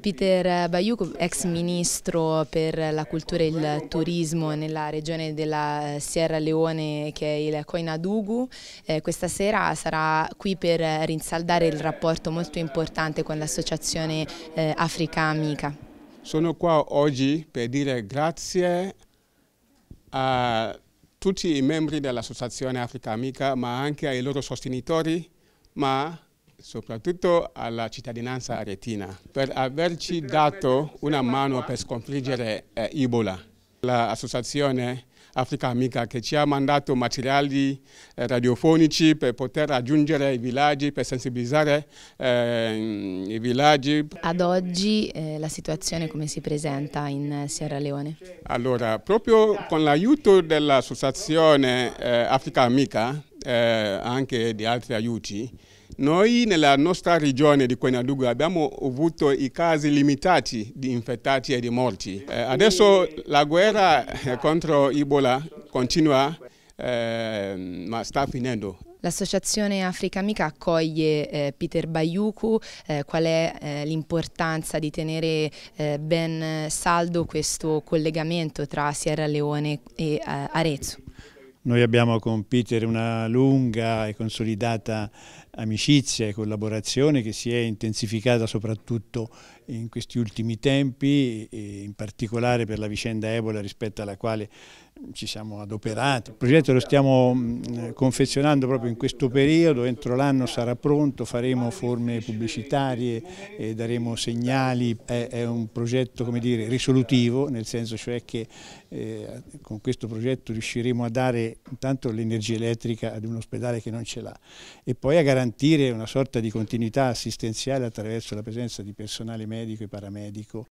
Peter Bayuco, ex ministro per la cultura e il turismo nella regione della eh, Sierra Leone che è il Coinadugu, eh, questa sera sarà qui per rinsaldare il rapporto molto importante con l'associazione eh, Africa Amica. Sono qua oggi per dire grazie a tutti i membri dell'associazione Africa Amica ma anche ai loro sostenitori ma soprattutto alla cittadinanza aretina per averci dato una mano per sconfiggere eh, Ebola. L'associazione Africa Amica che ci ha mandato materiali eh, radiofonici per poter raggiungere i villaggi, per sensibilizzare eh, i villaggi. Ad oggi eh, la situazione come si presenta in Sierra Leone? Allora, proprio con l'aiuto dell'associazione eh, Africa Amica eh, anche di altri aiuti. Noi nella nostra regione di Quenaduga abbiamo avuto i casi limitati di infettati e di morti. Eh, adesso la guerra eh, contro Ebola continua, eh, ma sta finendo. L'associazione Africa Amica accoglie eh, Peter Bayuku, eh, qual è eh, l'importanza di tenere eh, ben saldo questo collegamento tra Sierra Leone e eh, Arezzo? Noi abbiamo con Peter una lunga e consolidata amicizia e collaborazione che si è intensificata soprattutto in questi ultimi tempi, in particolare per la vicenda Ebola rispetto alla quale ci siamo adoperati. Il progetto lo stiamo mm, eh, confezionando proprio in questo periodo, entro l'anno sarà pronto, faremo forme pubblicitarie, e daremo segnali, è, un progetto come dire, risolutivo, nel senso cioè che eh, con questo progetto riusciremo a dare intanto l'energia elettrica ad un ospedale che non ce l'ha e poi a garantire una sorta di continuità assistenziale attraverso la presenza di personale medico e paramedico